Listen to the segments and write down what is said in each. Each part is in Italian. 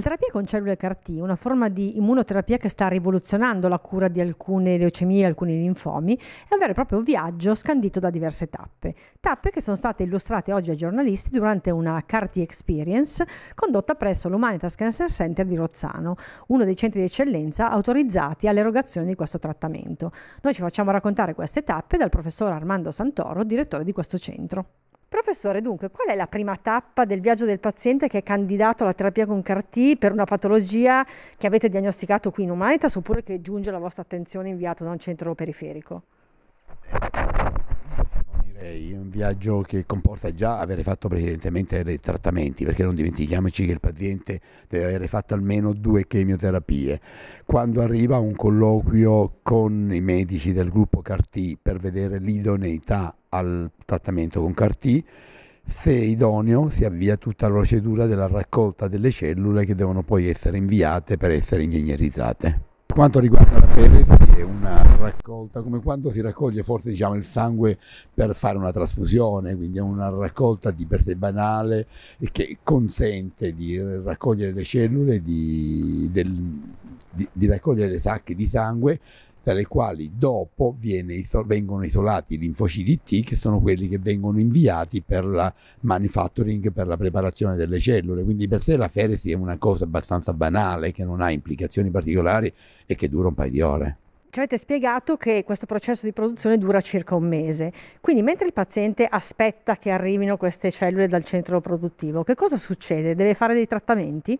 La terapia con cellule CAR-T una forma di immunoterapia che sta rivoluzionando la cura di alcune leucemie e alcuni linfomi è un vero e proprio viaggio scandito da diverse tappe. Tappe che sono state illustrate oggi ai giornalisti durante una CAR-T Experience condotta presso l'Humanitas Cancer Center di Rozzano, uno dei centri di eccellenza autorizzati all'erogazione di questo trattamento. Noi ci facciamo raccontare queste tappe dal professor Armando Santoro, direttore di questo centro. Professore, dunque, qual è la prima tappa del viaggio del paziente che è candidato alla terapia con CAR-T per una patologia che avete diagnosticato qui in Humanitas oppure che giunge alla vostra attenzione inviato da un centro periferico? Direi un viaggio che comporta già avere fatto precedentemente dei trattamenti, perché non dimentichiamoci che il paziente deve avere fatto almeno due chemioterapie. Quando arriva un colloquio con i medici del gruppo CAR-T per vedere l'idoneità al trattamento con CAR-T, se idoneo si avvia tutta la procedura della raccolta delle cellule che devono poi essere inviate per essere ingegnerizzate. Per quanto riguarda la feresi è una raccolta come quando si raccoglie forse diciamo, il sangue per fare una trasfusione, quindi è una raccolta di per sé banale che consente di raccogliere le cellule, di, del, di, di raccogliere le sacche di sangue dalle quali dopo iso- vengono isolati i linfociti T, che sono quelli che vengono inviati per la manufacturing, per la preparazione delle cellule. Quindi per sé la feresi è una cosa abbastanza banale, che non ha implicazioni particolari e che dura un paio di ore ci avete spiegato che questo processo di produzione dura circa un mese, quindi mentre il paziente aspetta che arrivino queste cellule dal centro produttivo, che cosa succede? Deve fare dei trattamenti?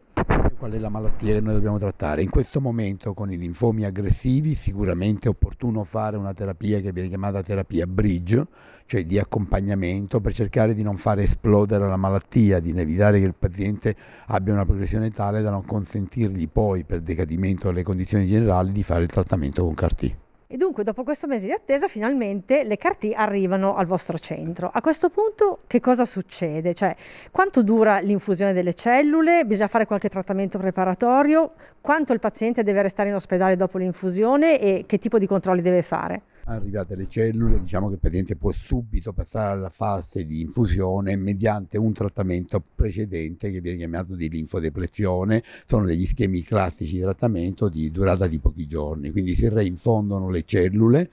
Qual è la malattia che noi dobbiamo trattare? In questo momento con i linfomi aggressivi sicuramente è opportuno fare una terapia che viene chiamata terapia bridge, cioè di accompagnamento per cercare di non far esplodere la malattia, di evitare che il paziente abbia una progressione tale da non consentirgli poi per decadimento delle condizioni generali di fare il trattamento con CAR-T. E dunque, dopo questo mese di attesa, finalmente le CAR-T arrivano al vostro centro. A questo punto, che cosa succede? Cioè, quanto dura l'infusione delle cellule? Bisogna fare qualche trattamento preparatorio? Quanto il paziente deve restare in ospedale dopo l'infusione e che tipo di controlli deve fare? Arrivate le cellule, diciamo che il paziente può subito passare alla fase di infusione mediante un trattamento precedente che viene chiamato di linfodeplezione. Sono degli schemi classici di trattamento di durata di pochi giorni, quindi si reinfondono le cellule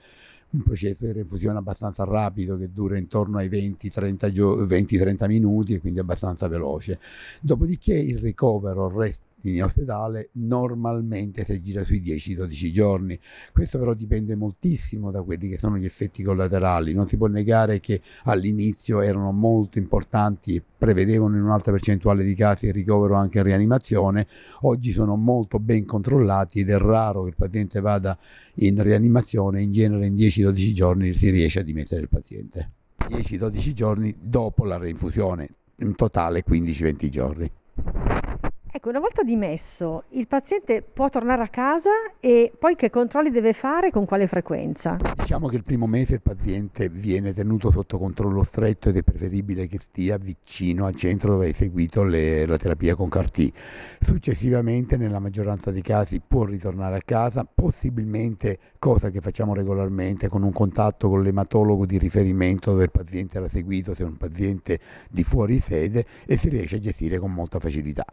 un processo di reinfusione abbastanza rapido che dura intorno ai 20-30 minuti e quindi abbastanza veloce. Dopodiché il ricovero resta in ospedale normalmente si gira sui 10-12 giorni. Questo però dipende moltissimo da quelli che sono gli effetti collaterali. Non si può negare che all'inizio erano molto importanti e prevedevano in un'alta percentuale di casi il ricovero anche in rianimazione. Oggi sono molto ben controllati ed è raro che il paziente vada in rianimazione. In genere in 10-12 giorni si riesce a dimettere il paziente. 10-12 giorni dopo la reinfusione, in totale 15-20 giorni. Ecco, una volta dimesso, il paziente può tornare a casa e poi che controlli deve fare e con quale frequenza? Diciamo che il primo mese il paziente viene tenuto sotto controllo stretto ed è preferibile che stia vicino al centro dove hai eseguito le, la terapia con CAR-T. Successivamente, nella maggioranza dei casi, può ritornare a casa, possibilmente, cosa che facciamo regolarmente, con un contatto con l'ematologo di riferimento dove il paziente era seguito, se è un paziente di fuori sede, e si riesce a gestire con molta facilità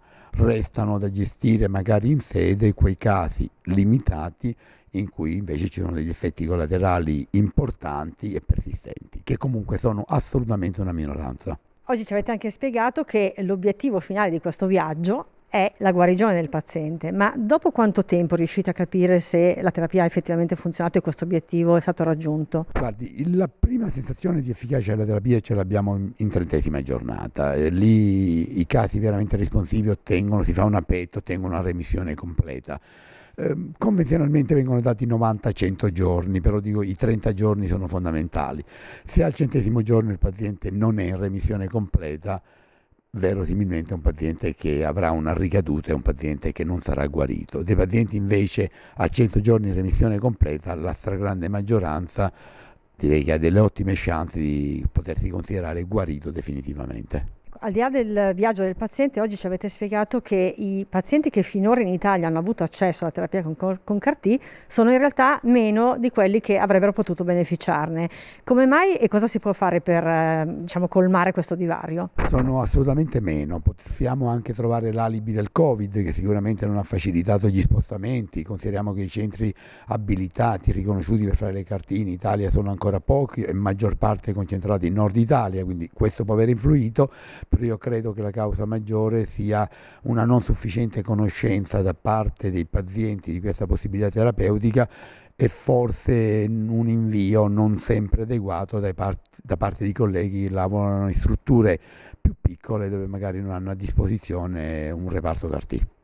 restano da gestire magari in sede quei casi limitati in cui invece ci sono degli effetti collaterali importanti e persistenti, che comunque sono assolutamente una minoranza. Oggi ci avete anche spiegato che l'obiettivo finale di questo viaggio è la guarigione del paziente, ma dopo quanto tempo riuscite a capire se la terapia ha effettivamente funzionato e questo obiettivo è stato raggiunto? Guardi, la prima sensazione di efficacia della terapia ce l'abbiamo in trentesima giornata, eh, lì i casi veramente responsivi ottengono, si fa un apetto, ottengono una remissione completa. Ehm, convenzionalmente vengono dati 90-100 giorni, però dico i 30 giorni sono fondamentali. Se al centesimo giorno il paziente non è in remissione completa, verosimilmente un paziente che avrà una ricaduta è un paziente che non sarà guarito. Dei pazienti invece a 100 giorni in remissione completa, la stragrande maggioranza direi che ha delle ottime chance di potersi considerare guarito definitivamente al di là del viaggio del paziente, oggi ci avete spiegato che i pazienti che finora in Italia hanno avuto accesso alla terapia con, con CAR-T sono in realtà meno di quelli che avrebbero potuto beneficiarne. Come mai e cosa si può fare per ehm, diciamo, colmare questo divario? Sono assolutamente meno. Possiamo anche trovare l'alibi del Covid, che sicuramente non ha facilitato gli spostamenti. Consideriamo che i centri abilitati, riconosciuti per fare le CAR-T in Italia sono ancora pochi e maggior parte concentrati in nord Italia, quindi questo può aver influito però io credo che la causa maggiore sia una non sufficiente conoscenza da parte dei pazienti di questa possibilità terapeutica e forse un invio non sempre adeguato part da parte di colleghi che lavorano in strutture più piccole dove magari non hanno a disposizione un reparto d'artista.